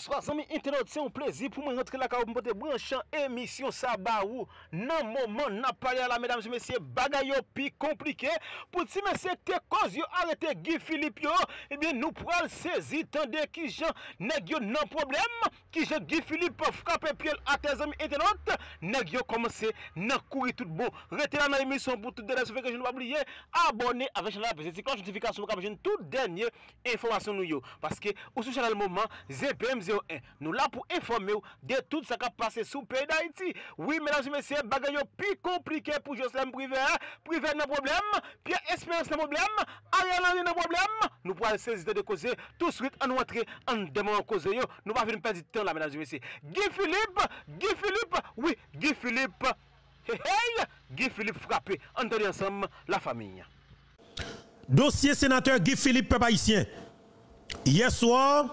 Sra, zami internet, se yon plezi pou mwen rentre la karou pou mwen pote brin chan emisyon sa ba ou nan mouman nan paryan la medam se mesye bagay yo pi komplike pou ti mesye te kozyo alete gifilip yo, ebyen nou pral sezi tende ki jan nan gyo nan problem, ki jan gifilip frape pye l ate zami internet, nan gyo komanse nan kouri tout bo, rete lan nan emisyon pou tout de res, se feke jen nou abliye, abone avè chan la peze, se klonj notifikasyon mwen kapjen tout denye informasyon nou yo, paske ou se chan la l mouman, zepem z Nou la pou informe ou De tout sa ka pase sou pey da iti Oui menadjou mesi Bagay yo pi komplike pou jose Priver nou problem Pi espérense nou problem Nou pou an sezite de koze Tout suite an wotre an demou an koze Nou pa vi nou penzite ton la menadjou mesi Guy Philippe Guy Philippe frape Ante li ansam la fami Dosye senateur Guy Philippe Pebaissien Ye soa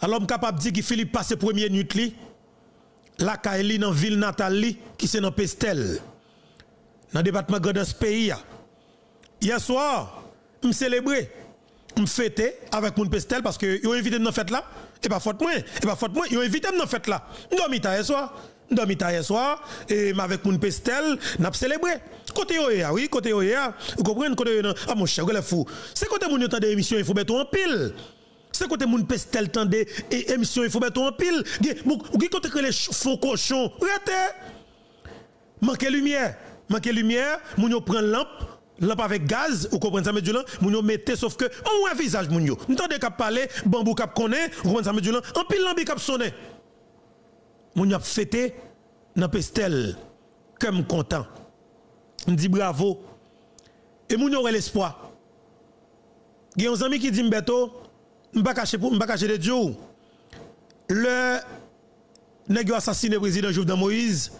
Alors, je capable de dire que Philippe passe première nuit li, la Kaeli dans la ville natale qui est dans Pestel, dans le département de ce pays. Hier soir, je célébré, je fêté avec mon Pestel parce que ont invité dans fête là, et pas faute moins, et pas faute moi, ils ont invité dans fête là. Je dormi hier soir, je hier soir, et avec mon Pestel, n'a célébré. Côté Oya, oui, côté Oya, vous comprenez, côté Oya, ah mon cher, vous fou. C'est côté mon temps émission. il faut mettre en pile. C'est côté moun pestel tende et émission il faut mettre en pile. Qui côté que les faux cochons. Rete. Manquer lumière, manquer lumière, moun yo prend lampe, lampe avec gaz, ou comprenez ça mais du moun yo mettez sauf que on un visage moun yo. N'entendez cap parler, bambou kap koné, ou comprenez ça mais du en pile lampe kap sonner. Moun yo fêté nan pestel comme content. On dit bravo. Et moun yo l'espoir. Gen un ami qui dit mbeto, ne pas pas cacher des jours. Le nègre assassiné président Jovenel Moïse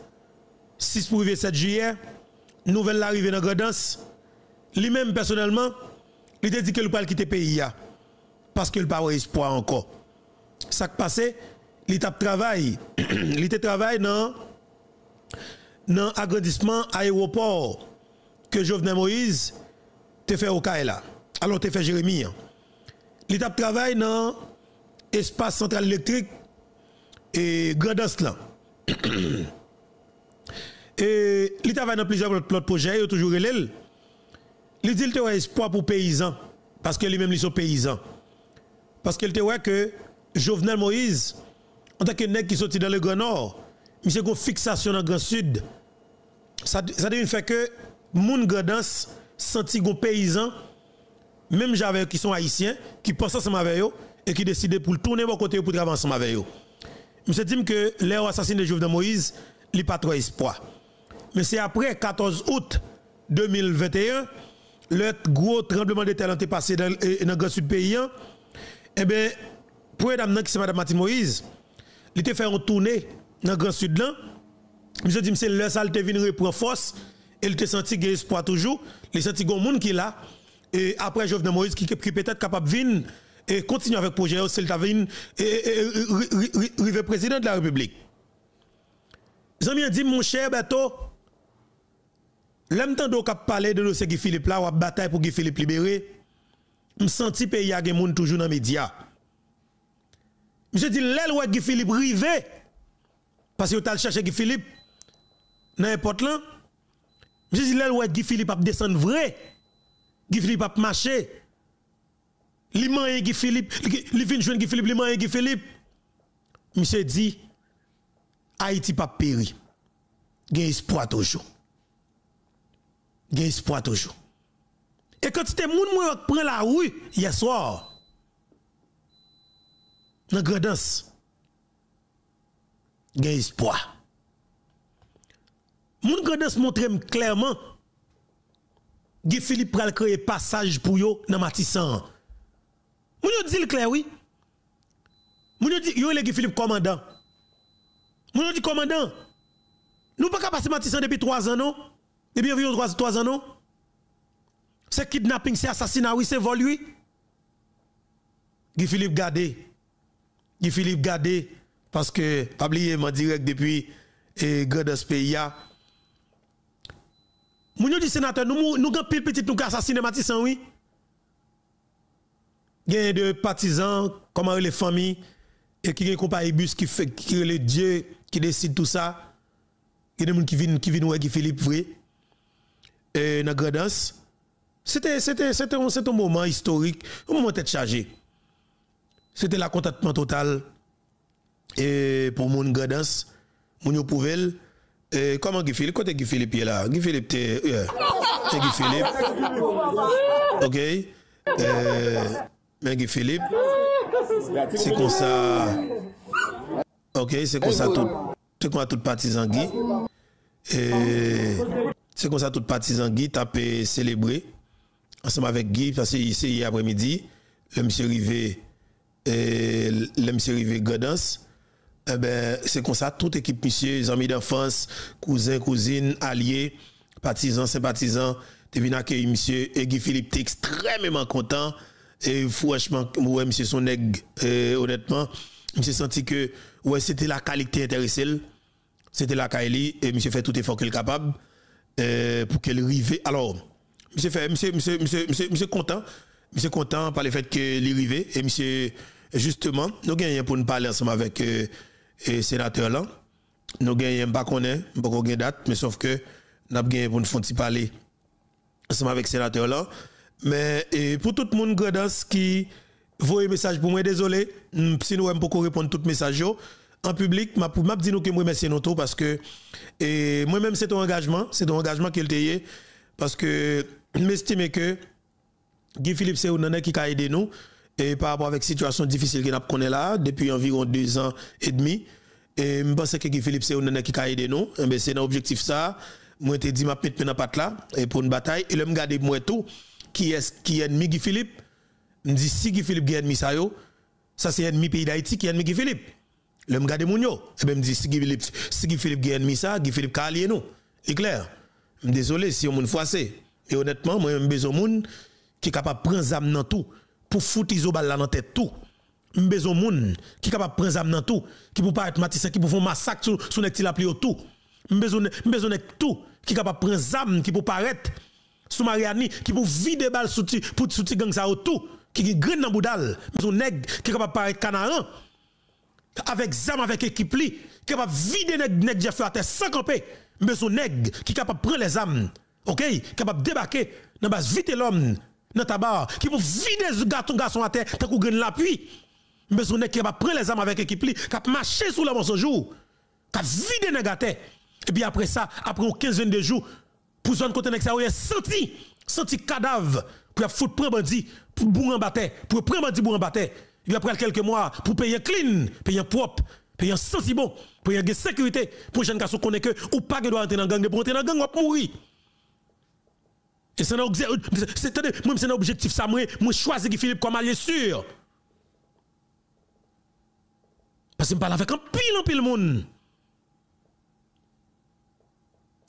6 pour 7 juillet nouvelle arrivée dans Gredance lui-même personnellement il a dit qu'il pas quitter le pays parce qu'il pas espoir encore. Ça qui passé, il a travaillé, il travaille dans dans l'agrandissement aéroport que Jovenel Moïse a fait au Kaila. Alors a fait Jérémie. Hein. L'État travaille dans l'espace central électrique et Grand là. et l'État travaille dans plusieurs autres projets, il toujours relève. Il dit a espoir pour paysans, parce que lui-même, ils sont paysans. Parce qu'il a que Jovenel Moïse, en tant que nègre qui sorti dans le Grand Nord, il a une fixation dans le Grand Sud. Ça, ça fait que les gens a senti paysans, même j'avais qui sont haïtiens, qui pensent ensemble avec eux et qui décident pour tourner mon côté pour travailler ensemble avec eux. Je me dit que l'air assassins de Jovenel Moïse, il pas trop espoir. Mais c'est après 14 août 2021, le gros tremblement de terre est passé dans, euh, le grand sud pays. Hein. Eh bien, pour madame qui c'est madame Martine Moïse, il était fait une tournée dans le grand sud là. Je dis, c'est elle salte venir reprendre force. Et il te senti espoir toujours. Il senti gon monde qui là. Et après Jovenel Moïse, qui, qui peut-être capable de venir et continuer avec le projet, c'est et river et, président de la République. bien dit, mon cher Beto, l'aime tant cap parler de ce Guy Philippe là, ou bataille pour que Philippe libéré, me senti pays a gens toujours dans les médias. Je dis, l'aile ou Guy Philippe rivé, parce que as cherché Guy Philippe, n'importe là. Je dis, l'aile ou Guy Philippe a descendre vrai. Guy Philippe a marché. Li manye Guy Philippe, li vin Guy Philippe, li Guy Philippe. Monsieur dit, Haïti pas péri. Gen espoir toujours. Gen espoir toujours. Et quand c'était moun moun prend la rue hier soir, le Gredance, gen espoir. Moun Gredance montre clairement Guy Philippe pral créer passage pour yo dans Matissan. Moun yo dit le clair oui. Moun yo dit yo le Guy Philippe commandant. Moun yo dit commandant. Nous pas passer Matissan depuis 3 ans non Depuis environ 3, ans non C'est kidnapping, c'est assassinat, oui, c'est vol oui. Guy Philippe gardé. Guy Philippe gardé parce que pas oublier m'a direct depuis et eh, Grand Pays Moun yo di sénateur, nous nous pile petit nous assassiné Matissan oui. de partisans, comment les familles et qui ont compagnie bus qui fait qui les dieux qui décide tout ça. Il y a des gens qui viennent qui Philippe vrai. Et dans c'était c'était un, moment historique, un moment très chargé. C'était la contentement total et pour mon Gradance, eh, comment Guy Philippe Côté Guy Philippe est là. Guy Philippe, t'es. Yeah. C'est Guy Philippe. Ok. Euh, mais Guy Philippe, c'est comme ça. Ok, c'est comme ça tout. C'est comme ça tout partisan Guy. Et eh, c'est comme ça tout partisan Guy tapé, célébré. Ensemble avec Guy, parce que c'est hier après-midi. Le monsieur Rivé. Et eh, le monsieur Rivé Godance. Eh ben, c'est comme ça, toute équipe, monsieur, amis d'enfance, cousins, cousines, alliés, partisans, sympathisants, t'es accueillir monsieur, et Guy Philippe, t'es extrêmement content, et franchement, ouais, monsieur, son euh, honnêtement, monsieur senti que, ouais, c'était la qualité intéressée, c'était la qualité, et monsieur fait tout effort qu'il est capable, euh, pour qu'elle arrive, alors, monsieur fait, monsieur, monsieur, monsieur, monsieur, content, monsieur content par le fait que l'arrivée, et monsieur, justement, nous gagnons pour nous parler ensemble avec, euh, et sénateur là nous gagnons pas connaît pas de date mais sauf que n'a gagné pour nous parler ensemble avec sénateur là mais pour tout le monde qui qui voit un message pour moi désolé si nous aime pas répondre tout message en public m'a m'a dit nous que moi remercie parce que et moi même c'est un engagement c'est un engagement qu'il a parce que m'estime que Guy Philippe c'est un qui a aidé nous et par rapport à la situation difficile qu'on a connue là, depuis environ deux ans et demi, et je pense que Philippe, c'est un qui a aidé nous. Eh c'est un objectif ça. Moi, été dit, je vais dans pas là pour une bataille. Et le je me moi tout, qui est qui est ennemi Guy Philippe. Je dit, si Guy Philippe est ennemi ça, ça c'est ennemi pays d'Haïti qui est ennemi Guy Philippe. le eh je garder mon yo. Et ben me dis, si Guy Philippe, si Guy Philippe est ennemi ça, Guy Philippe a allié nous. C'est clair. Désolé si on m'a froissé. Et honnêtement, moi, j'ai besoin de monde qui est capable de prendre âme dans tout pour foutre iso balle dans tête tout m'bezon moun qui capable prendre zam dans tout qui pour pas être matissan qui pour faire massacre sur sur ti la pli tout m'bezon m'bezon nek tout qui capable prendre zam qui pour paraître sous Mariani qui pour vider balle sous pour sous gang ça tout qui graine dans boudal m'bezon nèg qui capable paraître canaran avec zam avec équipe li capable vider nèg nèg Jeff à terre sans camper nèg qui capable prendre les âmes OK capable débarquer dans base vite l'homme dans tabac qui pour vider ce gâteau garçon à terre tant qu'on gagne l'appui mais que tu va prendre les armes avec l'équipe li qui marcher sous la ce jour qui vider dans gâté et puis après ça après une quinzaine de jours pour zone côté a senti senti cadavre pour foutre prendre bandit pour bourre en pour prendre bandit bourre en il a pris quelques mois pour payer clean payer propre payer sensible, bon payer sécurité pour jeune garçon connaît que ou pas doit entrer dans gang pour entrer dans gang ou mourir et c'est un objectif, moi c'est un objectif ça, moi, moi choisir Philippe comme allié sûr. Parce que je parle avec un pile en pile monde.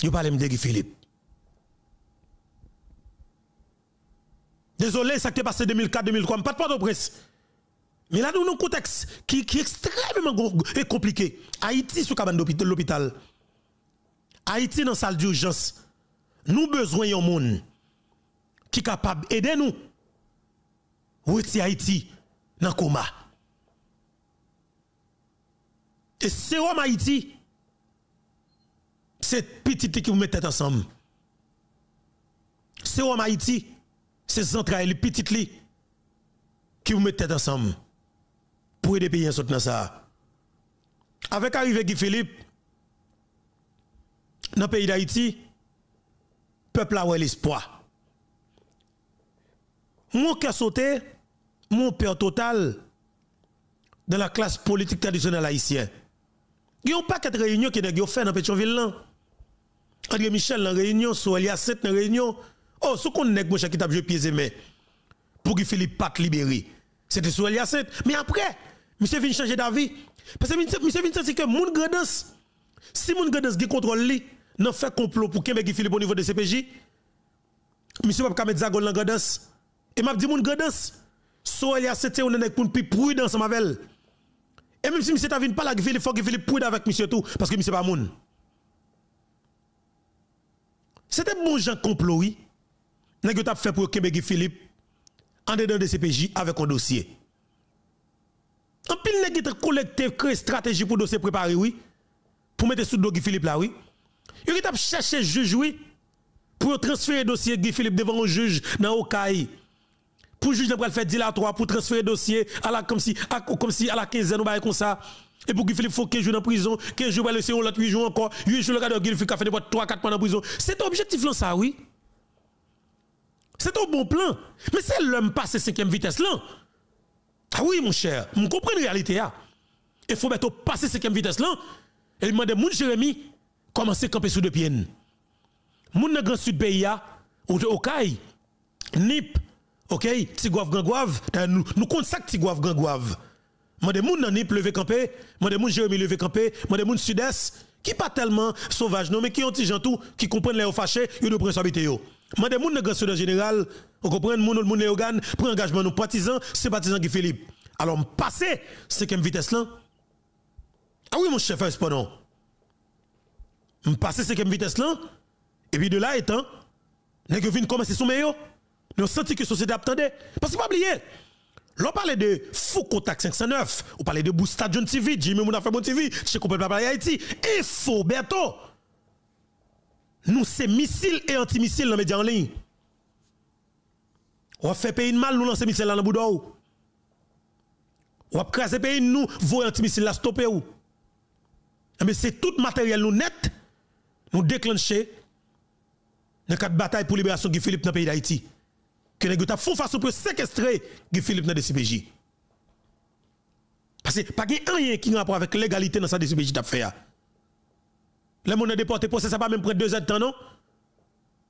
Je parle de Philippe. Désolé, ça a été passé 2004-2003, pas de pas de presse. Mais là, nous avons un contexte qui, est extrêmement compliqué. Haïti sous cabane de l'hôpital. Haïti dans la salle d'urgence. Nous besoin de monde capable d'aider nous. Retirer Haïti dans le coma. Et c'est où Haïti. C'est petite qui vous mettez ensemble. C'est où Haïti. C'est et le petit qui vous mettez ensemble. Pour aider les pays en dans ça. Avec arrivé Guy Philippe, dans le pays d'Haïti, peuple a l'espoir mon cœur sauté, mon père total dans la classe politique traditionnelle haïtienne. Il n'y a pas quatre réunions qui ont fait dans Pétionville. André Michel dans réunion, sous y 7 dans réunion. Oh, ce qu'on nèg mon qui a joué pieds pour que Philippe Pat libéré. C'était sous a 7, mais après, monsieur vient changer d'avis parce que monsieur vient c'est que M. grandance si M. grandance qui contrôle lui, n'en fait complot pour ait Philippe au niveau de CPJ. Monsieur pas mettre Zagol dans grandance. Et m'a dit, mon gredance, Soelia, c'était un n'a pour plus prudent ensemble avec elle. Et même si monsieur Tavine pas la ville, il faut que Philippe prudent avec monsieur tout, parce que monsieur pas moun. C'était bon Jean complot, oui. tu as fait pour Québec Philippe, en dedans de CPJ, avec un dossier. En pile, que t'a collecté, créé stratégie pour dossier préparé, oui. Pour mettre sous Guy Philippe là, oui. Il t'a cherché juge, oui. Pour transférer dossier Guy Philippe devant un juge dans Okaï pour juge n'a pas fait dilatoire pour transférer dossier à la comme si à, comme si à la quinzaine comme ça et pour que Philippe faut 15 jours en prison 15 jours le on l'autre 8 jours encore 8 jours le gars de de fait 3 4 mois en prison c'est objectif là ça oui c'est un bon plan mais c'est l'homme passe 5e vitesse là ah oui mon cher vous comprenez la réalité hein. là et faut mettre passer 5 cinquième vitesse là et demande mon Jérémy à camper sous deux pieds mon grand sud pays hein, au Okaï Nip OK, Tigouave Gangouave, eh, nous nous compte ça Tigouave Gangouave. Moi des moun nan ni levé campé, des moun Jérémy levé campé, moi des moun sud-est qui pas tellement sauvage non mais qui ont ti gens tout qui comprennent les fâchés, ils nous prennent habiter yo. Moi des moun dans grand général, on comprend moun moun Léogan prend engagement nos partisans, c'est partisans qui Philippe. Alors passer cinquième vitesse là. Ah oui mon chef pas non. Passer cinquième vitesse là et puis de là étant, que vinn commencer son meilleur nous senti que la société attendait. Parce que pas oublier. L'on parlait de Foucault 509, on parlait de Boost John TV, Jimmy Mouna Bon TV, chez Complètement Parler Haïti, et faut bientôt Nous, c'est missiles et antimissiles dans les médias en ligne. On fait payer de mal, nous lancer missiles dans le boudou. On a des pays, nous, vos antimissiles là, stopper ou. Mais eh c'est tout matériel nous net, nous déclencher dans quatre bataille pour libération de Philippe dans le pays d'Haïti que nous avons fait façon pour séquestrer Philippe dans le CPJ. Parce que pas rien qui a rapport avec l'égalité dans sa DCPJ d'affaires. Hein. Les gens déportés, pour ça pas même prendre deux heures de temps, non?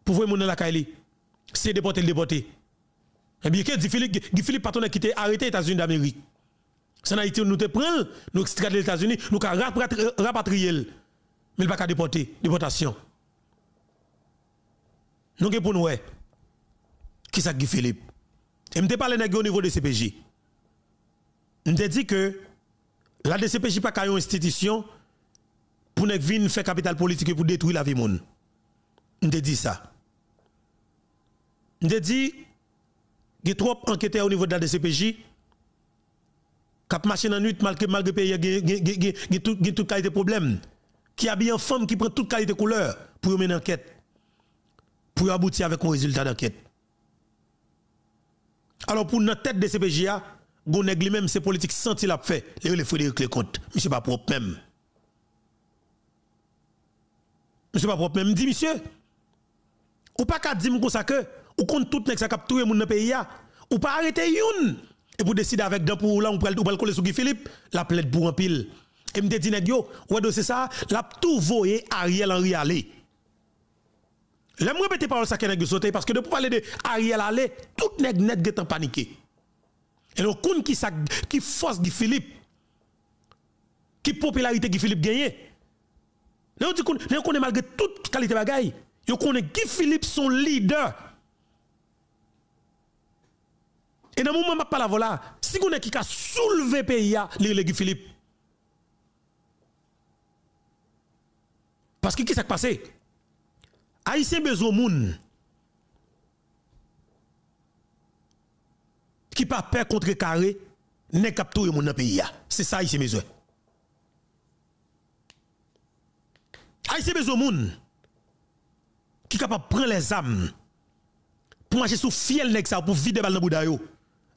Pour voir les gens la Kaili. C'est déporté, le déporté. Et eh bien, que Philippe, Guy Philippe Patron a quitté, arrêté les États-Unis d'Amérique. C'est en Haïti, nous te prenons, nous extraits les États-Unis, nous rapatrier. Mais il n'y a pas déporter, déportation. Nous, pour nous, ouais. Qui ça qui Philippe Et me parlé au niveau de la CPJ. Je dit que la DCPJ pas une institution pour faire venir faire capital politique pour détruire la vie monde. Je dit ça. Je dit il y a trop enquêteurs au niveau de la DCPJ cap marchent dans nuit malgré malgré pays il tout tout qualité problème qui habille en femme qui prend toute de couleur pour mener enquête pour aboutir avec un résultat d'enquête alors pour notre tête de CPJA, vous lui-même, ces c'est politique senti l'a fait. Le le Frédéric comptes. Monsieur pas propre même. Monsieur pas propre même. Dit monsieur. Ou pas qu'à dire comme ça que, ou compte tout nèg ça cap touyer monde dans pays Ou pas arrêter youn. Et pour décider avec d'un pour là, on peut le coller sous Guy Philippe, la plaide pour un pile. Et me dit nèg yo, c'est ça, l'a tout voyé Ariel Henri aller. Lais-moi répéter parole ça qui est sauter parce que de parler de Ariel Toutes tout nèg net est paniqué. Et le coup qui qui force Guy Philippe qui popularité Guy Philippe gagnée. Nous dit malgré toute qualité bagaille, yo connaît Guy Philippe son leader. Et dans le moment où je parle si vous est qui a soulevé le pays, c'est Guy Philippe. Parce que qui s'est passé? Haïtien besoin moun qui pas peur contre carré n'est nan le pays c'est ça Haïtien besoin Haïtien besoin moun qui capable prendre les âmes pour marcher sous fiel nèg ça pour vider bal dans bouda yo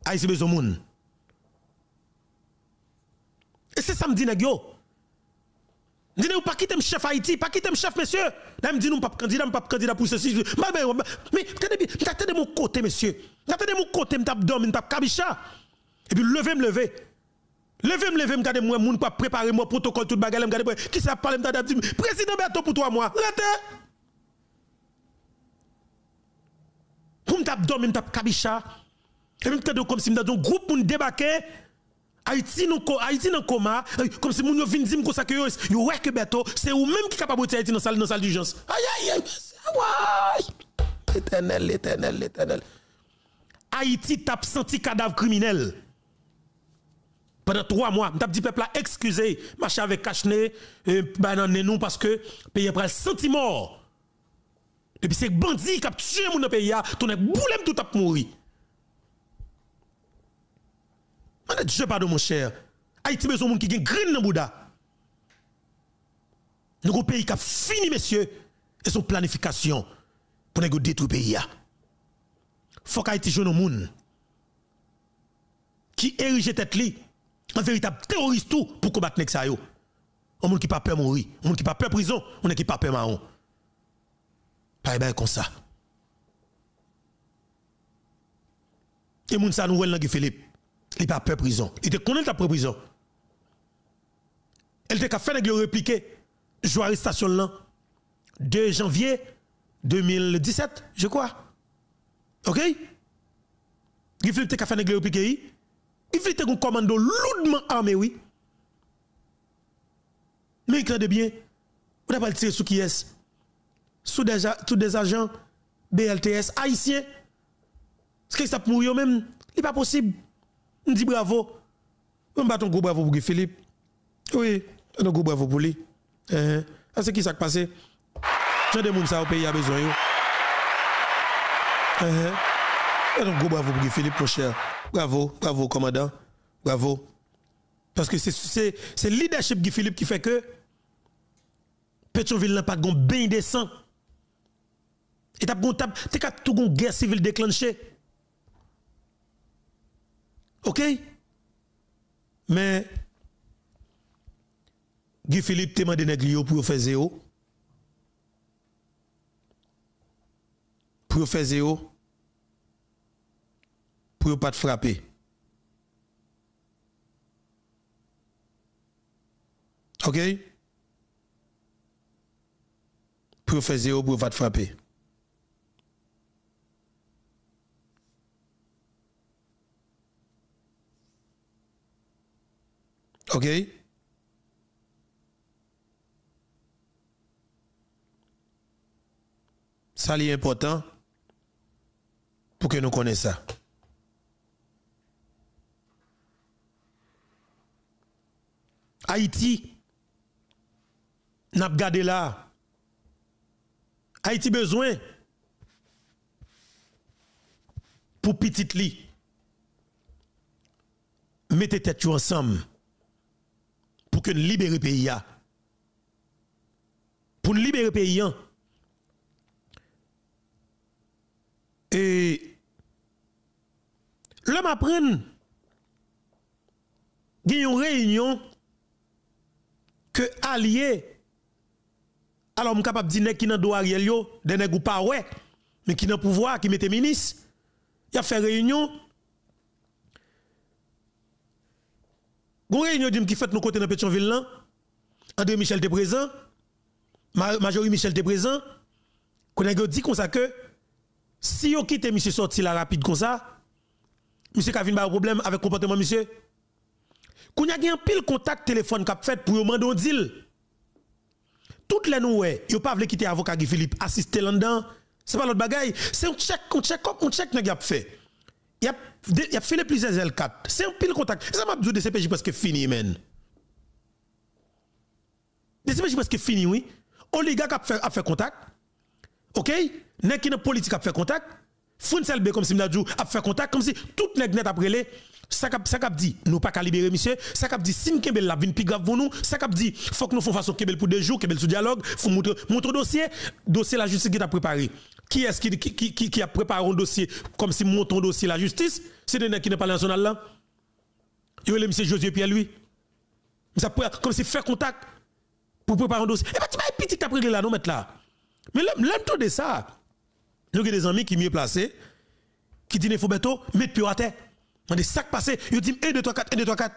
Haïtien besoin moun et c'est ça me dit nèg yo je dis, pas quitter chef Haïti, pas quitter chef, monsieur. Je dis, nous, pas candidat, pas candidat pour ceci. Mais, mais, de mon côté, monsieur. de mon côté, je tape dormi, je tape cabicha. Et puis, levez, me levez. Levez, me levez, me gardez, moi, moun, pas préparer moi, protocole, tout bagage, me gardez, qui ça parle, me gardez, président Berto pour toi, moi. Rete. Pour me tape dormi, me tape cabicha. Et même, comme si me un groupe pour me débarquer. Haïti non Haïti coma euh, comme si moun yo vinn dire ça que yo yo c'est vous même qui capable de Haïti dans salle salle d'urgence aïe aïe aïe Éternel, éternel, éternel. Haïti tape senti cadavre criminel pendant trois mois m't'a dit peuple là excusez marcher avec cachené euh, ben non parce que pays près senti mort depuis c'est bandit qui a tué mon pays, ton boulem tout a mourir. Dieu, pardon, mon cher. Haïti besoin de monde qui a green dans Bouddha. Nous avons un pays qui a fini, messieurs, et son planification pour nous détruire le pays. Faut qu'Haïti joue le monde qui érige tête li un véritable terroriste tout pour combattre ça. un yo. On moun qui pas peur mourir, un moun qui pas peur prison, on qui pas peur marron. Pas bien comme ça. Et moun sa nous wel Philippe. Il pas peur prison. Il était connu ta prison. Elle était fait de répliquer. Joue arrestation là. 2 janvier 2017, je crois. OK? Il fait qu'à de répliquer. Il fait un commando lourdement armé, oui. Mais il de bien. On n'a pas tiré sous qui est. Sous des, sous des agents BLTS haïtiens. Ce que ça pour mourir même, il n'est pas possible. On dit bravo. On bat un gros bravo pour Philippe. Oui, un gros bravo pour lui. Eh, c'est qui ça qui passe J'ai des gens ça au pays a besoin. Euh, un gros bravo pour Philippe, mon cher. Bravo, bravo, commandant. Bravo. Parce que c'est le leadership de Philippe qui fait que Petroville n'a pas de bien décent. Et as tout une guerre civile déclenchée. OK Mais Guy Philippe t'a demandé nèg pour faire zéro. Pour faire zéro. Pour pas te frapper. OK Pour faire zéro pour pas te frapper. OK? Ça, c'est important pour que nous connaissions ça. Haïti, n'a pas gardé là. Haïti besoin pour petit lit. Mettez tête ensemble pour que libérer le pays. Pour libérer le pays. Et l'homme apprend qu'il y a une réunion que allié alors suis capable de dire qui n'a a Ariel yo des nèg pas ouais mais qui n'a pouvoir qui mettait ministre il a fait réunion Gon réunion qui fait nos côté dans Pétionville là. André Michel était présent. Majorie Michel était présent. Qu'on dit comme ça que si on quitte monsieur sorti la rapide comme ça, monsieur Kavin a un problème avec comportement monsieur. Qu'on a un pile contact téléphone qu'a fait pour demander un deal. Toutes les nouvelles, yo pas voulu quitter avocat Guy Philippe assister là-dedans. C'est pas l'autre bagaille, c'est un check, un check un check n'a fait. Il a, y a filé plusieurs L4. C'est un pile contact. Ça m'a dit parce presque fini, men. parce presque fini, oui. gars qui a fait contact. OK? politiques qui dans politique a fait contact. Founsel B comme si m'a dit a fait contact comme si tout nèg net après les ça cap ça cap dit nous pas calibrer monsieur ça cap dit si Kebel la vin plus grave pour nous ça cap dit faut que nous fassions façon Kembel pour deux jours Kebel sous dialogue faut montrer dossier dossier la justice qui t'a préparé qui est-ce qui, qui, qui, qui, a préparé un dossier comme si monte un dossier la justice C'est des gens qui n'est pas national là. Il y a M. Josué Pierre lui. Comme si faire contact pour préparer un dossier. Et eh pas ben, tu petit après là, non, mettre là. Mais l'homme de ça, il y a des amis qui mieux placés, qui disent faut bientôt mettre plus à terre. On dit ça passé, ils disent 1, 2, 3, 4, 1, 2, 3, 4.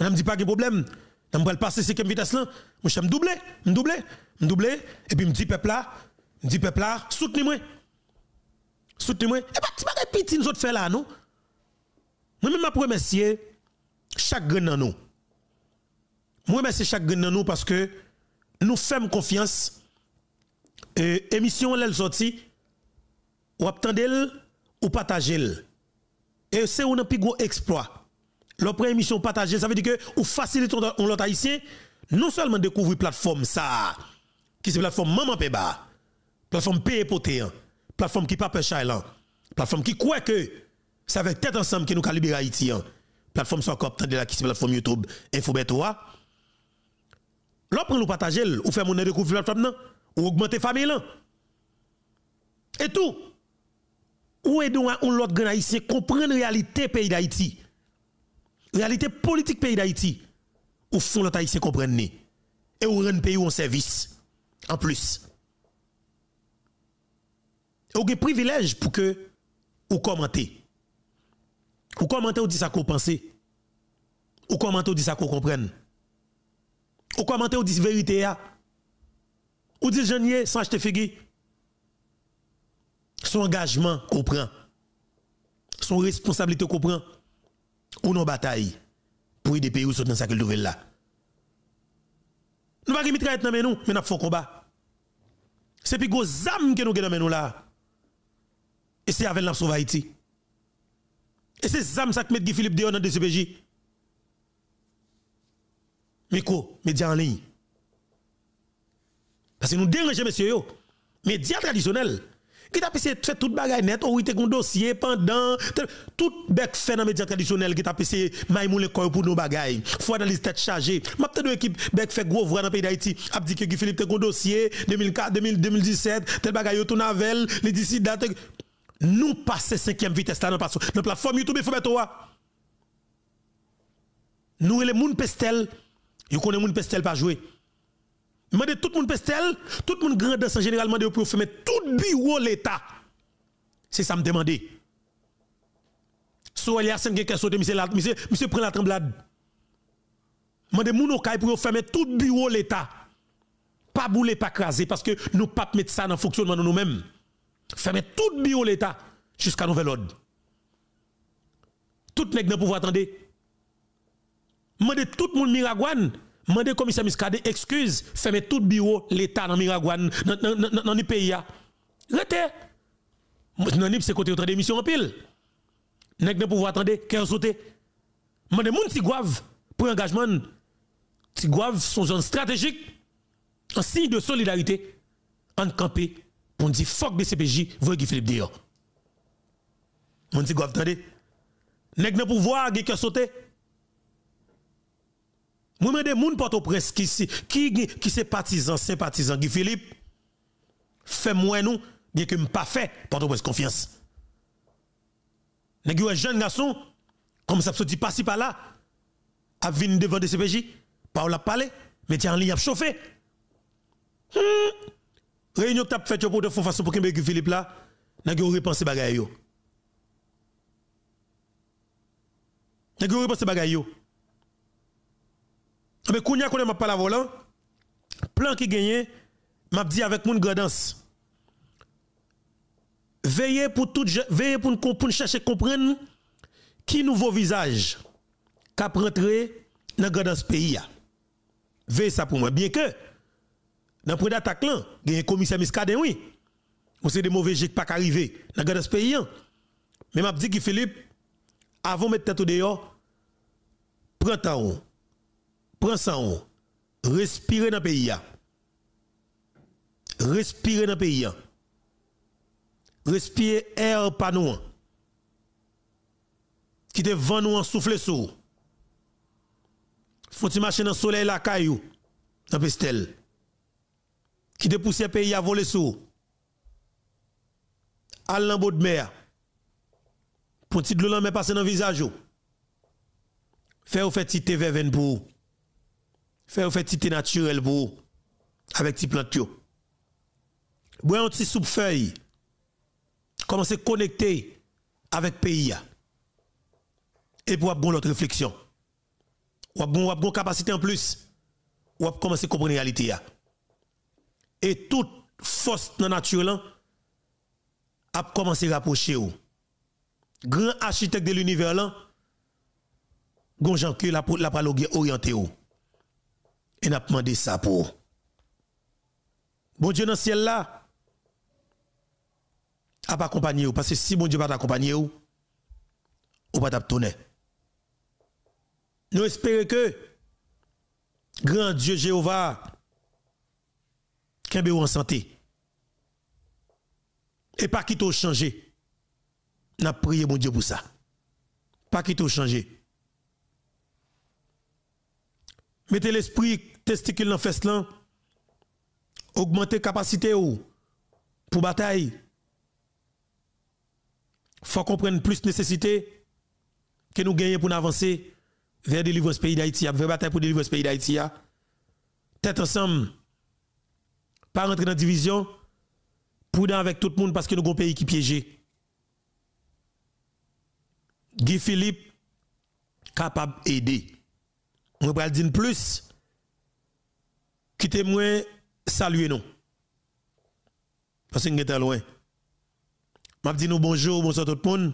On me dit pas de problème. On me passer que vitesse là. je je me doubler, me doubler, me doubler. Et puis je me dit peuple là, dit peuple là, soutenez-moi. Soutenez-moi. Et eh ben, pas tu bagay nous autres là, non? Moi même je remercier chaque grand dans nous. Moi remercie chaque gagne dans nous parce que nous faisons confiance. Et émission elle sorti ou attendez ou partagez Et c'est un plus gros exploit. L'opre émission partagée, ça veut dire que vous facilitons l'autre haïtien non seulement découvrir plateforme ça qui est une plateforme Maman Peba plateforme paye hein. plateforme qui pas pêche là, plateforme qui croit que c'est avec tête ensemble que nous a libéré Haïti, hein. plateforme soit encore de la qui plateforme YouTube InfoBetoa. toi. L'autre nous partager ou faire mon découvrir plateforme non, ou augmenter famille Et tout. Où est ce un l'autre grand haïtien la réalité pays d'Haïti? Réalité politique pays d'Haïti. Ou font l'autre haïtien comprendre et ou rendre pays en service en plus. Ou gen privilège pour que ou commentez. Ou commentez ou dit ça qu'on pense. Ou commentez ou dit ça qu'on comprenne. Ou commentez ou dit vérité ya. Ou dit jeune sans acheter figue. Son engagement qu'on prend. Son responsabilité qu'on prend. Ou non bataille pour des pays où sont dans cette nouvelle là. Nous pas mitraillette dans nous, mais nous faisons combat. C'est plus gros âmes que nous avons dans nous là. Et c'est avec l'absence Haïti. Et c'est ça que met Guy Philippe Dion dans DCPJ. Micro, médias en ligne. Parce que nous dérangeons, messieurs, médias traditionnels. Qui t'a passé tout faire toute net, ou il un dossier pendant. Tout bec fait dans les médias traditionnels qui t'a pu maïmou le corps pour nos bagailles. Faut les tête chargée. Ma petite équipe bec fait gros voix dans le pays d'Haïti. A dit que Guy Philippe te un dossier 2004, 2017, tel bagaille au navel, les dissidents nous passer cinquième vitesse là dans la plateforme YouTube, il faut mettre toi. Nous, les gens pestel, ils connaissent les gens pestel pas jouer. Demandez tout le monde pestel, tout le monde grand en général, demandez pour fermer tout bureau l'État. C'est ça me demander. Soit il y a 5 qui sauté, monsieur, monsieur, monsieur prend la tremblade. Demandez moun au pour fermer tout bureau l'État. Pas bouler, pas craser, parce que nous ne pas mettre ça dans le fonctionnement nous-mêmes. Fermez tout bureau l'État jusqu'à nouvel ordre. Tout nèg dans pouvoir attendre. Mandez tout moun monde Miragouane, mandez commissaire Miskade excuse, fermez tout bureau l'État dans Miragouane dans le pays. Hein. Rete. Nan nip c'est côté autre démission en pile. Nèg dans pouvoir attendre, qu'elle sauter. Mandez moun Tigouave, pour engagement. Tigouave sont zone stratégique, un signe de solidarité en campé. On dit fuck BCPJ, vous qui Philippe dehors. On dit, vous attendez. Nèg nan pouvoir, qui a sauté. Moi, je des port au ici, qui qui qui c'est partisan, sympathisants, Guy Philippe. Fais-moi nous, bien que pas fait porte presque confiance. Nèg un jeune garçon comme ça se dit pas si pas là a venir devant des CPJ, pas au l'a mais tiens en ligne a chauffer. Hmm réunion t'a tu fait de façon pour que Philippe là, n'a pas repensé bagaille yo. N'a pas repensé bagaille yo. Ah, mais quand on m'a pas volant, plan qui gagné, m'a dit avec mon gradance. Veillez pour tout veillez pour nous chercher comprendre qui nouveau visage qui a rentré dans pays Veillez ça pour moi bien que dans le d'attaque, il y a un commissaire miscadé. oui. On sait des mauvais jets pas arrivé dans ce pays. Hein. Mais m'a dit que Philippe, avant de mettre tête dehors, prends haut. prends haut. respirez dans le pays. Hein. Respirez dans le pays. Hein. Respirez air pas nous. Qui te vend nous en souffle sous. faut tu marcher dans le soleil la caillou, dans le pestel qui te un pays à voler sous. À l'ambo de mer. Pour petit de mais passer dans le visage. Fais ou fait tite verveine pour Fais ou fait tite naturel pour Avec petit plant yo. un petit soupe feuille. Commencez connecter avec pays. Et pour avoir l'autre réflexion. Ou avoir une capacité en plus. Ou commencé à comprendre la réalité et toute force dans nature a commencé à rapprocher Grand architecte de l'univers là, gonjan que la la palogue orienté ou. Et n'a demandé ça pour. Bon Dieu dans le ciel là, a accompagné ou parce que si bon Dieu pas accompagné ou, ou pas tourner... Nous espérons que grand Dieu Jéhovah Kembe ou en santé. Et pas quitte au changer. N'a prié mon Dieu pour ça. Pas quitte au changer. Mettez l'esprit testicule dans fesse là. Augmentez capacité ou pour bataille. Faut comprendre plus nécessité que nous gagnons pour avancer vers délivrance pays d'Haïti, vers bataille pour délivrance pays d'Haïti. Tête ensemble pas rentrer dans la division, prudent avec tout le monde parce que nous avons un pays qui piégé. Guy Philippe, capable d'aider. On pas dire plus, quittez moi saluez nous. Parce que nous sommes loin. Je dis nous bonjour, bonsoir tout le monde.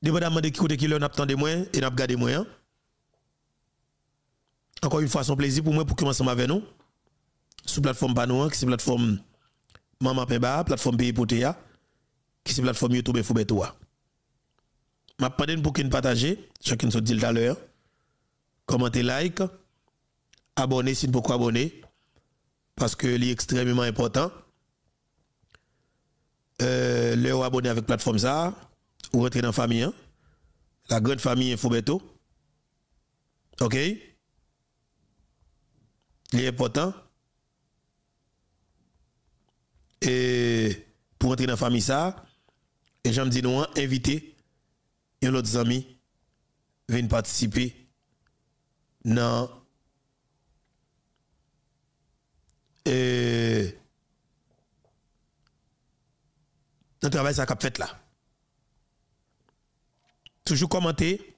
Dépendamment de qui côté qui l'on attend de moi et n'a gardé moi. Hein. Encore une fois, un plaisir pour moi pour commencer avec nous sur plateforme Panouan, qui c'est plateforme Maman Pemba, plateforme Pays Potea, qui c'est plateforme YouTube Foubetoa. Ma pardonne pour partager. partage, chacun se dit tout à l'heure. Commentez, like, abonnez si vous pouvez abonner, parce que c'est extrêmement important. Euh, le abonné avec plateforme ça, ou rentrez dans la famille, hein. la grande famille tout. Ok? c'est important et pour entrer dans la famille ça et j'aime dire nous inviter et l'autre ami viennent participer dans et dans travail ça qu'a fait là toujours commenter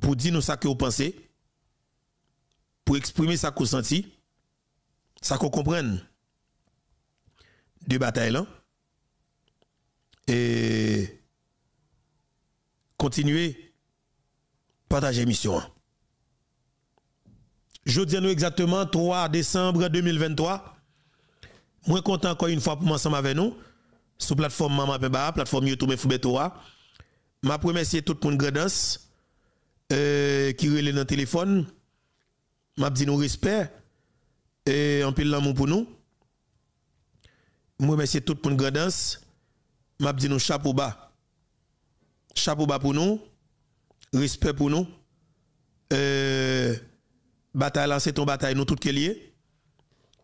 pour dire nous ça que vous pensez pour exprimer ça que vous sentez ça qu'on comprenne deux batailles là. Et continuez partager mission. Je dis nous exactement 3 décembre 2023. Moi content encore une fois pour ensemble avec nous sur plateforme Mama la plateforme YouTube Foubetoa. M'a remercier tout le monde euh, qui relève dans le téléphone. M'a dit nous respect et en pile l'amour pour nous moi remercie tout le monde grandance. M'a dit nous chapeau bas. Chapeau bas pour nous, respect pour nous. Euh, bataille c'est ton bataille nous tout est lié.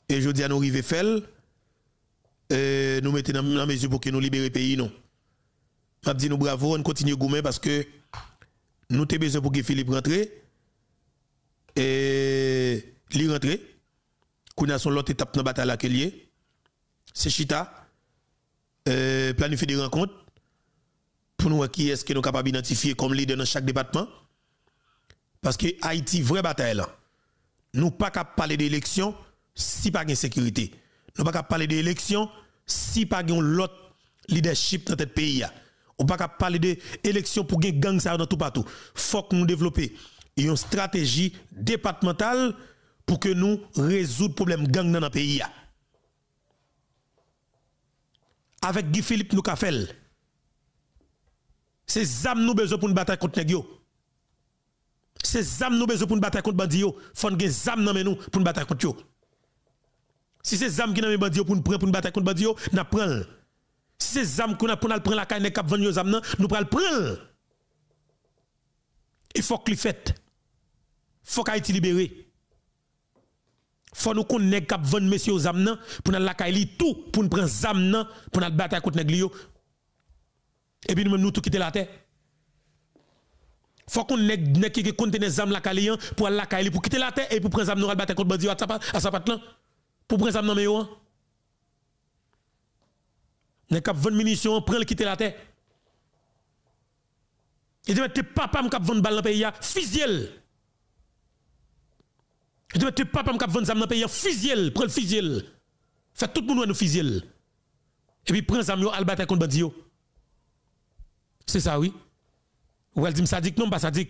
Et je dis à nous river faire euh, nous mettons dans mesure pour que nous libérer pays non. dis dit nous bravo, on continue parce que nous avons besoin pour que Philippe rentre et lui rentre. Qu'on a son autre étape dans bataille là c'est Chita, euh, planifier des rencontres pour nous qui est-ce que nous sommes capables d'identifier comme leader dans chaque département. Parce que Haïti, vraie bataille là. Nous pas capable parler d'élection si pas de sécurité. Nous pas capable parler d'élection si pas de leadership dans notre pays. On pas capable parler d'élections pour gagner gang ça dans tout partout. Faut que nous développer une stratégie départementale pour que nous résoudre problème gang dans notre pays avec Guy Philippe nous kafel. C'est zam nous besoin pour nous bataille contre nèg C'est zam nous besoin pour nous battre contre bandi yo. Faut gen zam nan nous pour une bataille contre yo. Si c'est zam qui nan bandi pour nous prendre pour une bataille contre bandi nous prenons. Si c'est zam qui a pour prendre la caille cap yo zam nan, nous prenons. Il faut que l'y Il Faut soient libéré faut nous qu'on k'ap vendre monsieur aux pour la caille tout pour prendre zamnan pour nous bataille contre négliyo. et puis nous nous tout quitter la terre faut qu'on nèg nèg qui zam la caille pour la caille pour quitter la terre et pour prendre zam nous bataille contre bandi à sa pour prendre zam hein. nèg munitions prend le quitter la terre et de papa me balle dans je te papa dans pays, prends le fusil. Fait tout le monde nous fusil. Et puis prends zam yo, al bataille contre bandi C'est ça, oui. Ou elle dit sadique, non, pas dit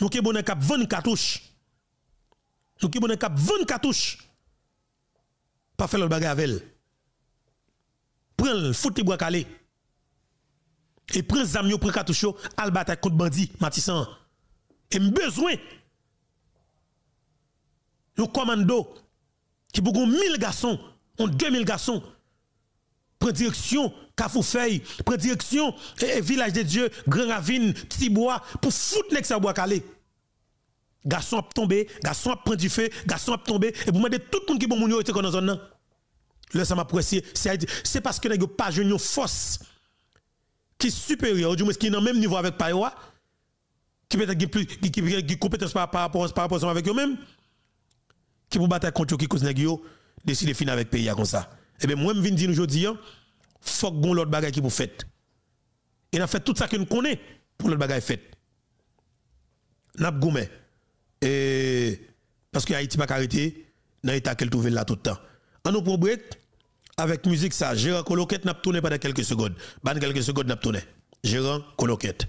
Nous qui bon cap 20 cartouches. Nous qui bon cap 20 cartouches. Pas faire le bagage avec elle. Prends le foot bois Et prends zam yo, prends cartouche al contre bandi, Matissan. Et besoin un commando qui bougon 1000 garçons, ont 2000 garçons, prend direction Cafoufeuille, direction eh, eh, Village de Dieu, Grand Ravine, bois, pour foutre les sa bois calé. Garçon a tombé, garçon a pris du feu, garçon a tombé, et vous demandez tout le monde qui bon moun était dans zone Là, ça m'apprécie. C'est parce que a pas une force qui est supérieure, du moins qui est dans même niveau avec Payoa, qui peut être plus, qui, qui, qui compétence par, par, par, rapport avec eux-mêmes qui pour battre contre qui cause décide de finir avec pays comme ça. Et eh bien moi je viens dire aujourd'hui hein, faut que l'autre bagaille qui vous fait. Et a fait tout ça que nous connaît pour l'autre bagaille fait. N'a goumé et parce que Haïti pas arrêté dans l'état qu'elle trouve là tout le temps. En nous prend break avec musique ça Gérant Coloquette n'a tourné pendant quelques secondes. Ban quelques secondes n'a tourné. Gérant Coloquette.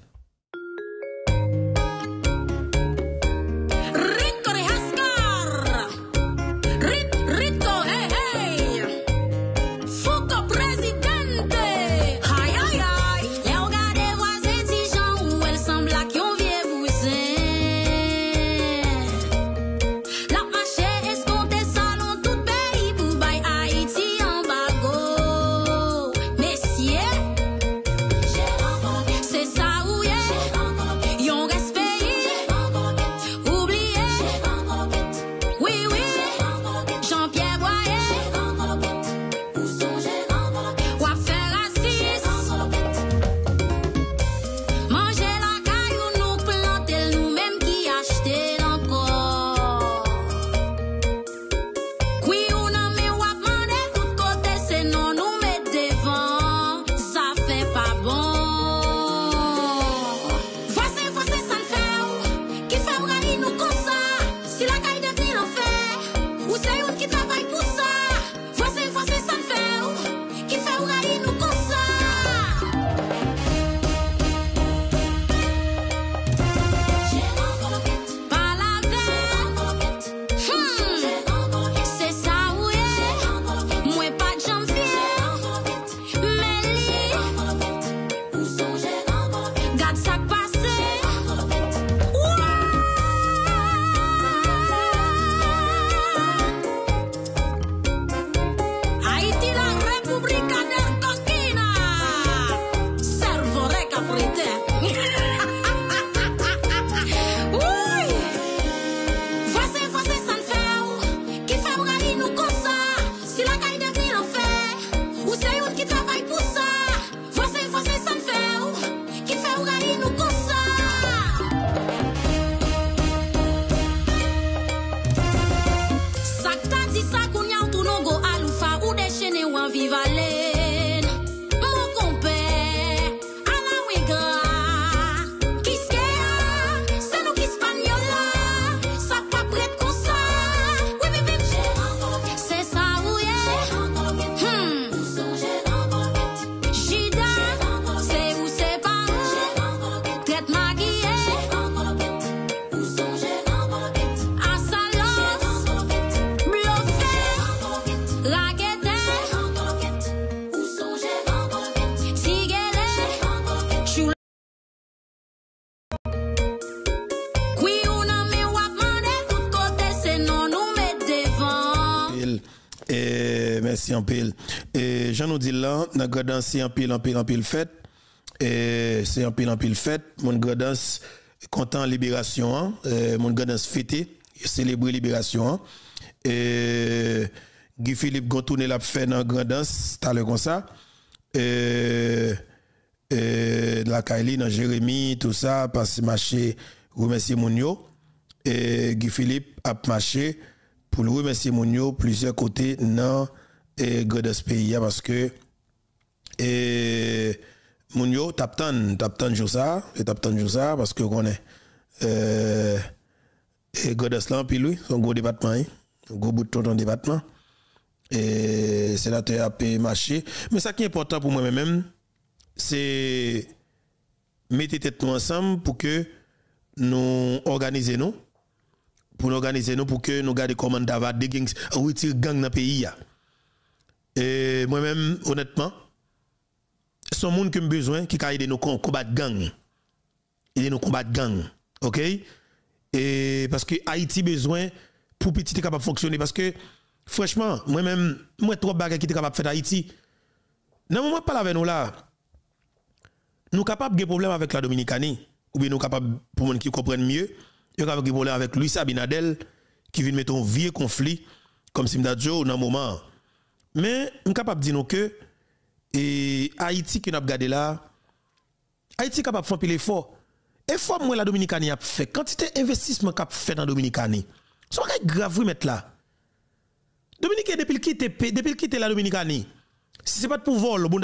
pile. Et j'en nous dit là, dans gradance, c'est en pile, en pile, en pile fête. Et c'est en pile, en pile fête. Mon Gradans, content libération, hein? mon Gradans fêté, célébrer libération. Hein. Et Guy Philippe Gontourné l'a fait dans gradance, t'as le comme ça. Et, la Kylie, dans Jérémy, tout ça, parce marché, remercier Mounio. Et Guy Philippe a marché pour remercier Mounio plusieurs côtés dans et Godas PIA parce que et mon yo t'aptan jour ça et t'aptan jour ça parce que on est euh, et Godes lui son gros département hein, son gros bout de ton département et sénateur a payé marché mais ça qui est important pour moi même c'est mettre tête nous ensemble pour que nous organiser nous pour nous organiser nous pour que nous garder commandes d'avoir des gangs gang dans le pays et moi-même, honnêtement, sont monde qui ont besoin qui a aidé nous combattre gang. Aider nous combattre gang. OK Et parce que Haïti besoin pour petit capable fonctionner parce que franchement, moi-même, moi trois bagages qui capables de faire Haïti. où moi parle avec nous là. Nous capables de problèmes avec la Dominicanie ou bien nous capables pour monde qui comprennent mieux, nous capables de problème avec Luis Abinadel qui vient mettre un vieux conflit comme Joe dans le moment mais je suis capable de dire que et Haïti qui nous gardé là, Haïti est capable de faire l'effort. Effort, moi, la Dominicanie a fait. Quantité d'investissement qu'a fait dans la Dominicanie. C'est grave, vous mettre là. Dominicain, depuis qu'il était depuis la Dominicanie, si ce n'est pas pour vol, bon,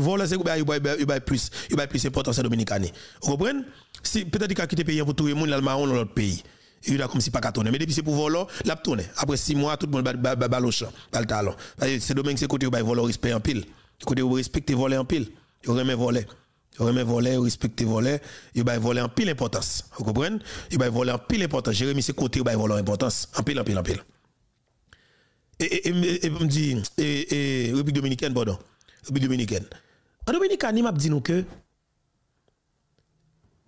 vol, c'est bah, vous y plus, il y a plus à Dominicanie. Vous comprenez? Si, peut-être qu'il a quitté le pays pour tout le monde, il y l'autre pays il a comme si pas qu'à tourner mais depuis c'est pour voler l'a tourné après six mois tout le monde bat au champ le talon c'est domaine c'est côté où bah, voler respect en pile côté où voler en pile il remet voler il remet voler respecter voler il va voler en pile importance vous comprenez il va voler en pile importance Jérémy c'est côté où va voler importance en pile en pile en pile et me dit et République dominicaine pardon République dominicaine en Dominicaine il m'a dit que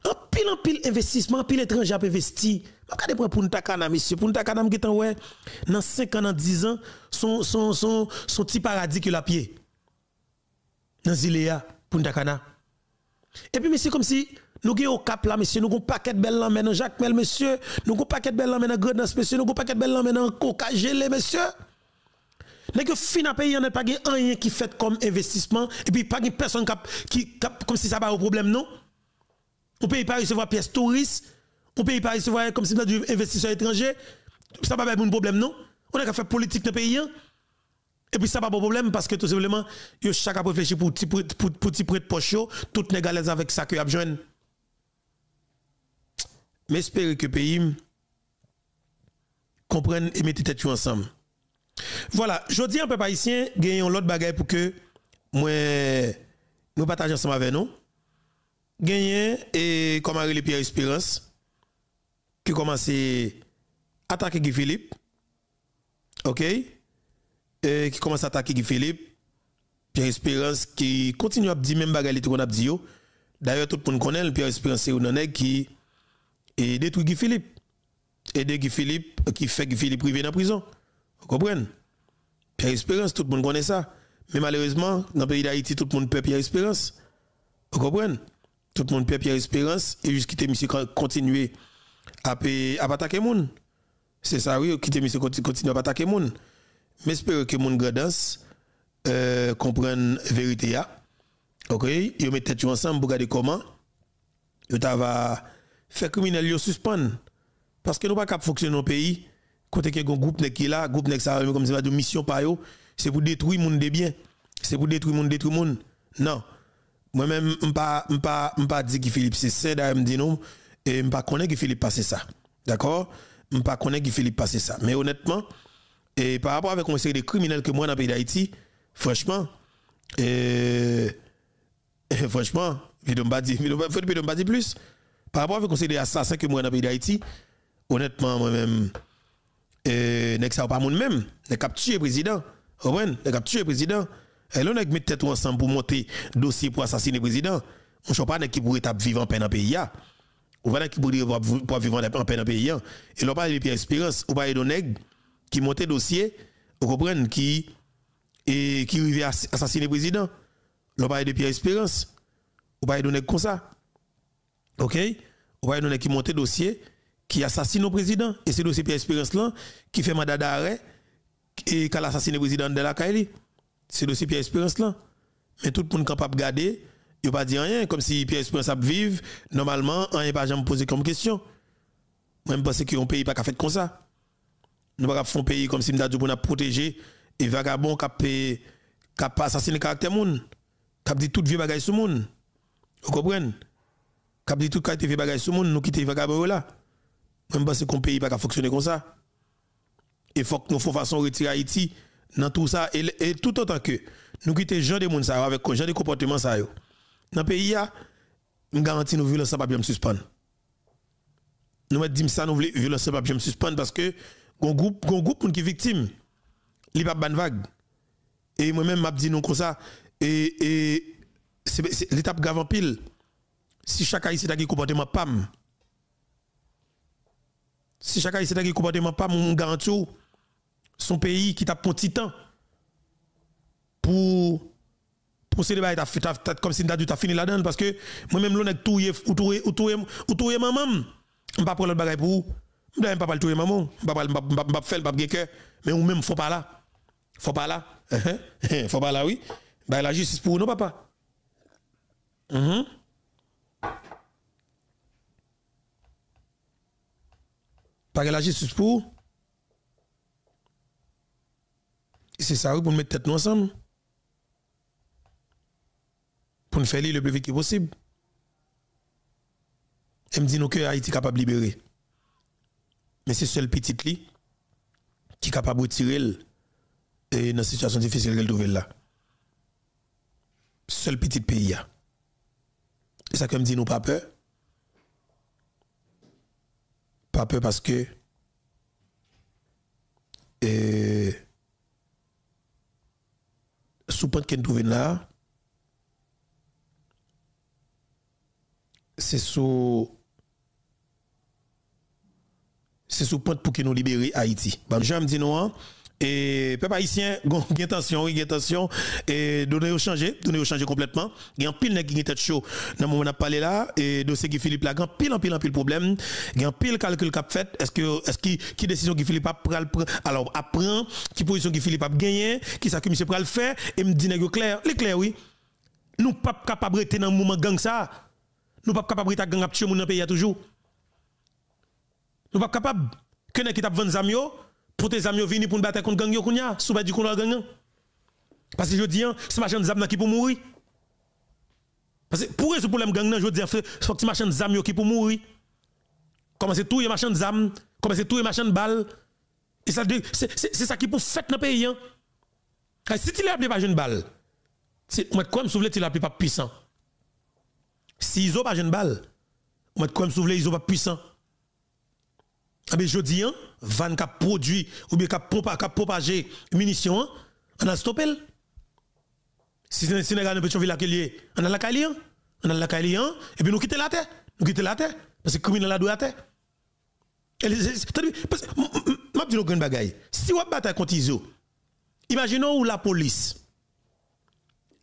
en pile, en pile investissement, en pile étranger a investi. regarde pour Ntakana, monsieur. Pour Ntakana, qui ouais, dans 5 ans, dans 10 ans, son, petit paradis qui a pied. Dans Zilea, pour Ntakana. Et puis, monsieur, comme si nous avons au cap là, monsieur, nous avons un paquet de belles lames dans Jacques monsieur. Nous avons un paquet de belles lames dans Grenas, monsieur. Nous avons un paquet de belles lames dans Coca Gelé, monsieur. Mais que fin à il n'y a pas rien qui fait comme investissement. Et puis, pas de personne qui, comme si ça va au problème, non? On ne paye pas recevoir pièces touristes. On ne paye pas recevoir comme si on du investisseur étranger. Ça n'a pas un problème, non? On a qu'à faire politique dans le pays. Hein. Et puis ça pas de problème parce que tout simplement, y a réfléchi pour petit pour, prêt de poche, tout n'est galère avec ça que vous besoin. Mais j'espère que le pays comprenne et mette tête ensemble. Voilà, je dis un peu haïtien, gagnons l'autre bagaille pour que nous partageons ensemble avec nous gagné et comme le Pierre Espérance qui commence à attaquer Guy Philippe. OK qui commence à attaquer Guy Philippe. Pierre Espérance qui continue à dire même bagarre qu'on a dit D'ailleurs tout le monde connaît Pierre Espérance c'est un qui détruit Guy Philippe. Et Guy Philippe qui fait Guy Philippe privé la prison. Vous comprenez Pierre Espérance tout le monde connaît ça. Mais malheureusement dans le pays d'Haïti tout le monde peut Pierre Espérance. Vous comprenez tout le monde perd Pierre Espérance et juste quitter monsieur continuer à à attaquer monde c'est ça oui quitter monsieur continuer à attaquer monde mais j'espère que monde gradance euh, comprenne vérité ya. OK Ils met tête ensemble pour regarder comment yo ta va faire criminel yo suspendre parce que nous pas cap fonctionner le pays côté que un groupe qui là groupe nek ça comme ça mission par c'est pour détruire monde des biens c'est pour détruire monde détruire monde non moi-même, je ne pas dire que Philippe c'est ça, d'ailleurs, je dis non, et je ne pas que Philippe passe ça. D'accord Je ne pas que Philippe passe ça. Mais honnêtement, et par rapport avec un série de criminels que moi dans le pays d'Haïti, franchement, et, franchement, je ne pas dire plus. Par rapport avec un série d'assassins que moi dans le pays d'Haïti, honnêtement, moi-même, ne n'est pas moi même, Les capturé le président. Vous comprenez? les le président. Et l'on a mis tête ensemble pour monter dossier pour assassiner le président. On ne pas qui pourrait vivre en peine le pays. Hein. Ou pas qui pourrait vivre en peine le pays. Hein. Et là, on parle de Pierre Espérance, on parle de nègre qui montait dossier, vous comprenez, qui, et, qui assassiner le président. Là, on parle de Pierre Espérance. On parle de comme ça. OK? On parle de qui montait dossier, qui assassine le président. Et c'est dossier Pierre Espérance là, qui fait mandat d'arrêt et qui assassiné le président de la Kaili c'est dossier Pierre Espérance là. Mais tout le monde capable de garder, il pas dire rien, comme si Pierre Espérance a vivre, normalement, on n'est pas jamais posé comme question. Moi, je pense qu'on pays pas qu'à faire comme ça. Nous pas faire un pays comme si nous avons protégé et vagabonds qui a assassiné le caractère monde, qui a dit toute vie bagaille sur monde. Vous comprenez? Qui a dit toute qualité vie bagaille sur monde, nous quitter vagabond là. Moi, je pense qu'on pays pas qu'à fonctionner comme ça. il faut que nous fassions retirer Haïti dans tout ça et, et tout autant que nous quittons gens de monde ça avec gens de comportement ça yo dans pays a nous garantis nous violence ça pas bien me suspendre nous dit ça nous violence ça pas bien me suspendre parce que gon groupe gon groupe qui victime li pas ban vague et moi même m'a dit nous comme ça et et c'est l'étape grave en pile si chaque ici a un comportement pam si chaque ici a un comportement pam on garantit son pays qui t'a pris temps pour pour ce t'as comme si tu as fini la donne parce que moi-même est tout ou tout ou tout ou tout maman pas prendre le bagage pour je ne pas parler tout maman pas pas faire pas bagage. mais ou même faut pas là faut pas là uh-huh. faut pas là oui bah la justice pour vous non papa mm Pas la justice pour vous c'est ça, pour nous mettre tête ensemble. Pour nous faire le plus vite possible. elle me dit que Haïti est capable de libérer. Mais c'est seul petit lit qui est capable de tirer dans la situation difficile qu'elle trouve là. Seul petit pays. Et ça, me dit, nous pas peur. Pas peur parce que. Et, sous pente que nous trouvons là, c'est sous c'est sous pente pour que nous libérer Haïti. Bon, dit non, hein. Et peuple haïtien, il tension, il tension et donner au changer, donnez au changer complètement. Il y a un pile qui tête chaud dans moment on a parlé là et ce qui Philippe là, pile en pile en pile problème, il y a un pile calcul cap fait, est-ce que est-ce qui qui décision qui Philippe a alors apprend, qui position qui Philippe a gagné, qui ça que monsieur le faire et me dit clair, les clair oui. Nous pas capable rester dans moment gang ça. Nous pas capable d'être gang ne tuer mon pays toujours. Nous pas capable que qui t'a 20 amis pour tes amis venir pour nous battre contre gang yo kounya sous du contre gang parce que je dis hein, c'est machin de zam qui pour mourir parce que pour résoudre problème gang je dis faut que machin de zam qui pour mourir comment c'est tout les machin de zam comment c'est tout les machin de balle et ça c'est ça qui pour fête dans pays hein si tu l'as appelé pas jeune balle c'est moi quoi me tu l'as pas puissant si ils ont pas jeune balle moi quoi me ils ont pas puissant ah ben je dis hein van qui produit ou bien qui a propagé munitions, hein. on a stoppé. Si c'est un Sénégal, nous pouvons la on a la caille, hein. on a la hein. et puis nous quittons la terre. Nous quittons la terre, parce que le criminel a la terre. Je vais vous dire une grande bagaille. Si on bataille contre ISO, imaginons où la police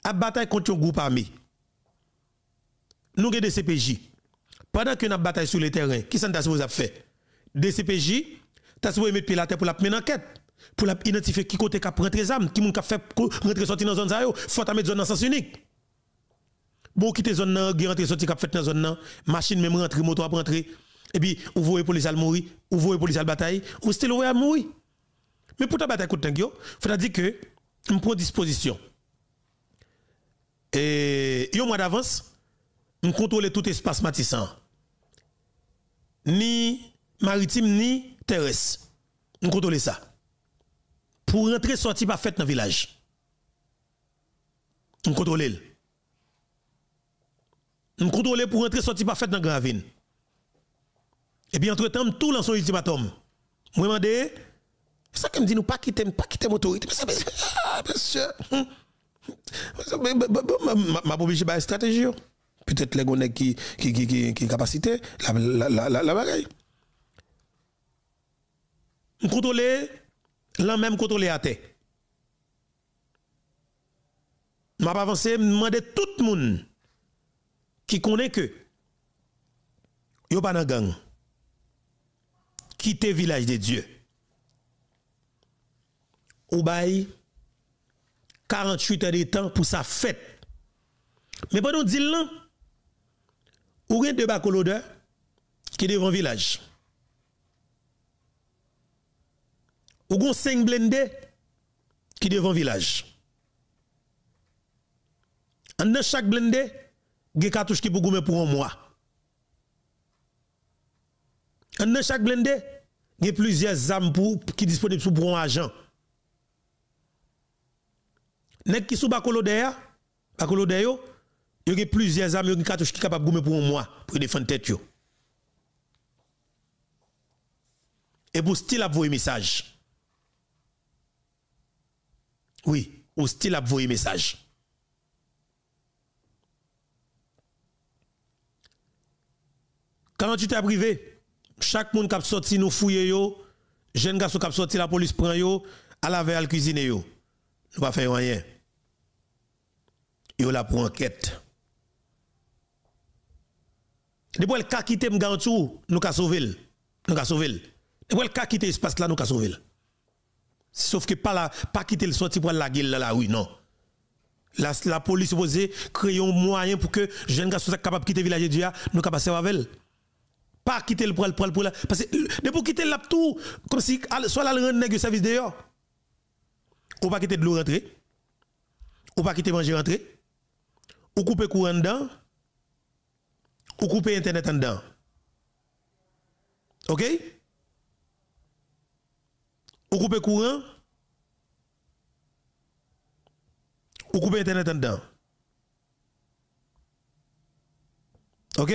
a bataille contre un groupe armé. Nous avons des CPJ. Pendant que nous bataille sur le terrain, qui s'en a supposé faire? Des CPJ, T'as souhaité mettre pied la terre pour la mener enquête, pour la identifier qui côté cap les armes qui moun cap fait rentrer sortir dans zone ça faut ta mettre zone dans sens unique. Bon quitter zone nan, qui rentrer sortir cap fait dans zone nan, machine même rentrer, moto après rentrer. Et puis ou voyez police al mourir, ou voyez police al bataille, ou still à mourir. Mais pour ta bataille il faut dire que nous prends disposition. Et au mois d'avance, nous contrôler tout espace matissant. Ni maritime ni nous contrôlons ça. Pour rentrer, sortir, par fête dans le village. Nous contrôlons. Nous contrôlons pour rentrer, sortir, par fête dans Gravine. Et bien, entre-temps, tout lance un ultimatum. je c'est ça que me dit, nous pas quitter, pas quitter l'autorité. Monsieur, ma obligé stratégie. Peut-être les gens qui qui qui qui capacité, la la la la bagaille contrôler l'en même contrôler à terre. M'a pas avancé, demander tout le monde qui connaît que yo pas dans gang. Quitter village de Dieu. Au bail 48 heures de temps pour sa fête. Mais pendant dit là, ou rien de bacolodeur qui devant village. ou gon 5 blende qui devant village. En de chaque blende, des cartouches qui pou goumer pour un mois. En ne chaque blender il y a plusieurs armes qui disponibles pour un agent. Nek qui sous bakolo ya, bakolo de il y a plusieurs armes, qui cartouches qui capable goumer pour un mois pour défendre tête Et pour style à vos message. Oui, hostile à envoyer message. Quand tu t'es privé? Chaque monde qui sorti nous fouille. yo, jeune garçon qui sorti la police prend yo, à la veille cuisine yo. Nous pas faire rien. Yo la pour enquête. Depuis le cas qui te me nous ca sauver. Nous ca sauver. Depuis le cas qui espace là nous ca sauver. Sauf que pas la, pas quitter le sorti pour la gueule là, oui, non. La, la police supposée créer un moyen pour que les jeunes garçons soient capables de quitter le village de Dieu, nous capables de avec elle. Pas quitter le pour le pour Parce que, de euh, pour quitter le tout, comme si, soit rendre le service service d'ailleurs. Ou pas quitter de l'eau rentrée. Ou pas quitter manger rentrer. Ou couper courant dedans. Ou couper internet en dedans. OK? Ou couper courant Ou couper internet en dedans OK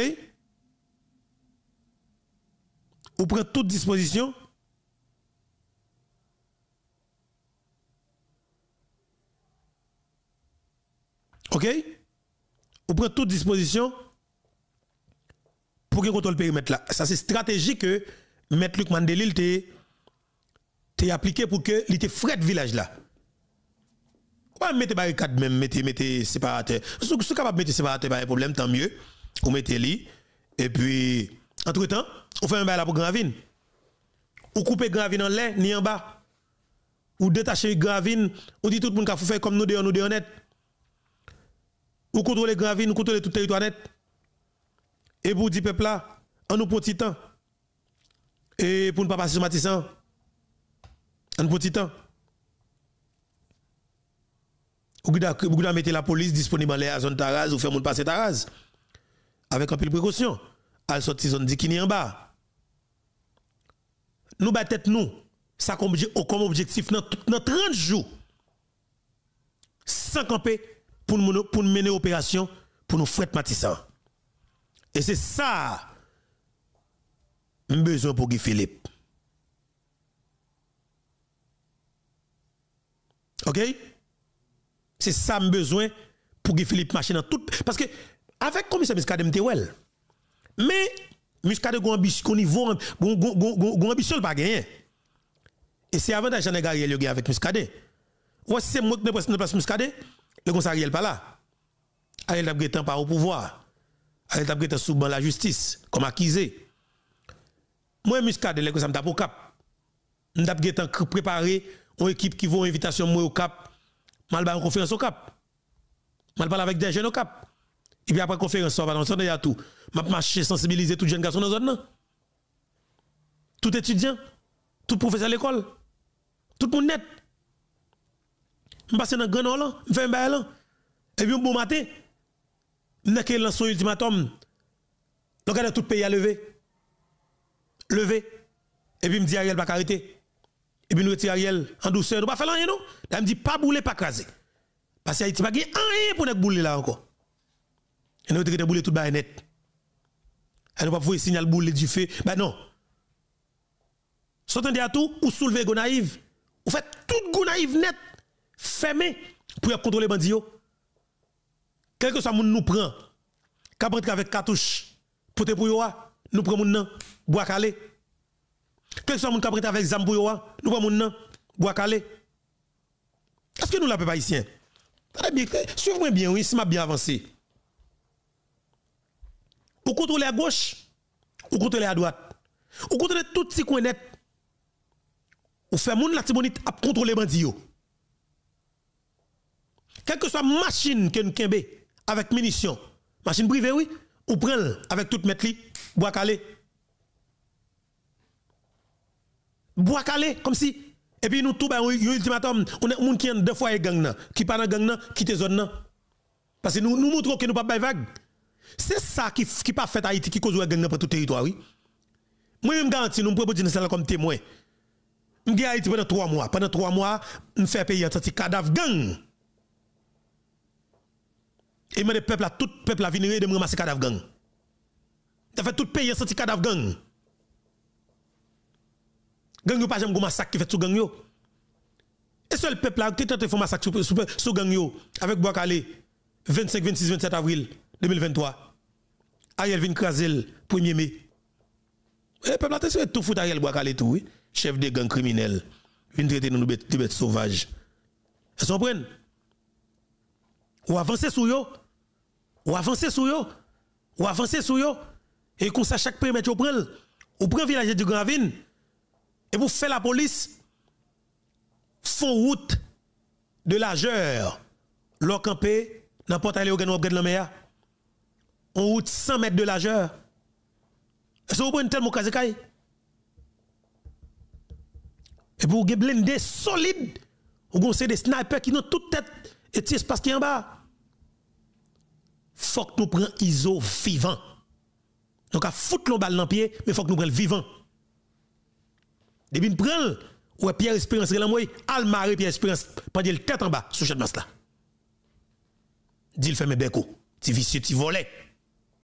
Ou prend toute disposition OK Ou prend toute disposition pour que contrôle périmètre là. Ça c'est stratégique que M. Luc Mandelil t'es appliqué pour que frais de village là. Ouais, mettez barricade même, mettez, mettez séparateur. Si vous êtes capable de mettre séparateur, pas bah, de problème, tant mieux. Vous mettez li. Et puis, entre temps, on fait un bail là pour Gravine. Ou coupe Gravine en l'air, ni en bas. Ou détache Gravine. On dit tout le monde qu'il faut faire comme nous devons, nous deux net. Ou contrôle Gravine, ou contrôle tout le territoire net. Et pour dire peuple là, en nous petit temps. Et pour ne pas passer sur Matissan. Un petit temps. Vous pouvez mettre la police disponible à la zone Taraz ou faire mon passer Taraz. Avec un peu de précaution. À sortir zone Dikini en bas. Nous battons nous. Ça comme objectif dans 30 jours. Sans camper pour nous, pour mener opération pour nous fret Matissan. Et c'est ça. Besoin pour Guy Philippe. OK C'est ça me besoin pour que Philippe marche dans tout parce que avec commissaire Muscadet Mtewel. Mais Muscadet gon ambition niveau gon ambition pas gagner. Et c'est avant d'agent Gabriel qui avec Muscadet. Voici c'est mot ne presse place Muscadet, le conseil pas là. Ariel Tabguet pas au pouvoir. Ariel Tabguet sous la justice comme accusé. Moi Muscadet le conseil me tape au cap. M'tap préparé une équipe qui vaut invitation moi au Cap, mal une conférence au Cap. Mal parle avec des jeunes au Cap. Et puis après conférence, on va dans le tout. M'a marcher sensibiliser tout jeune garçon dans zone Tout étudiant, tout professeur à l'école, tout le monde net. Je passe dans le grand là, je fais un bail là. Et puis bon matin, je lance un ultimatum. a tout le pays à lever. Lever. Et puis me dit Ariel pas arrêter et puis nous à Ariel en douceur, nous pas faire rien non. Elle me dit pas bouler, pas craser. Parce que Haïti pas rien pour nous bouler là encore. Et nous que de bouler tout bas net. Elle nous pas voir signaler bouler du feu. Ben non. S'entendez à tout ou soulever go naïve. Ou faites tout go naïve net fermé pour contrôler bandi yo. Quel que soit monde nous prend, qu'a avec cartouche pour te pour yo, nous prenons nous nan bois calé. Quelque soit mon caprit avec Zambouyoa, hein, nous pas mon nom, calé. Est-ce que nous la pas ici? Suivez-moi bien, oui, si m'a bien avancé. Ou contrôlez à gauche, ou contrôlez à droite, ou contrôlez tout ce qui net. Ou fait mon la tibonite à contrôler bandi Quelle que soit machine que nous kembe avec munitions, machine privée, oui, ou prenne avec toute li, bois calé. bois calé comme si et eh puis nous tout ben ultimatum on est monde qui en deux fois gang qui pas dans gang qui quitte zone parce que nous nous montrons que nous pas vague c'est ça qui qui pas fait Haïti qui cause gang dans pour tout territoire oui moi même garantis nous pouvons dire ça comme témoin à Haïti pendant trois mois pendant trois mois me fait payer un petit cadavre gang et me le peuple tout peuple a venir de me ramasser cadavre gang ça fait tout payer un petit cadavre gang Gang yo pas jamais un massacre qui fait sous gang yo. Et seul peuple là qui tente faire massacre sous sous gang yo avec Boakale 25 26 27 avril 2023. Ariel vient craser 1er mai. Et eh, peuple attention tout fout Ariel Boakale tout chef de gang criminel. Vient traiter nous de bêtes sauvages. Vous comprenez Ou avancer sur yo. Ou avancer sur yo. Ou avancer sur yo. Et qu'on sache chaque périmètre ou prend ou village de Gravine et pour faire la police, font route de l'ageur, l'on campé, n'importe où on de la mer, on route 100 mètres de l'ageur. est Et vous prenez tellement kazekaï? Et pour vous blindé solide, vous avez des snipers qui ont toute tête et tout espace qui est en bas. Faut que nous prenions ISO vivant. Donc, à foutre le balle dans le pied, mais faut que nous prenions le vivant. Depuis me prend ou Pierre Espérance là Almaré Pierre Espérance pendant le tête en bas sous cette masse là. Dit le fait mes beco, tu vicieux, tu volais.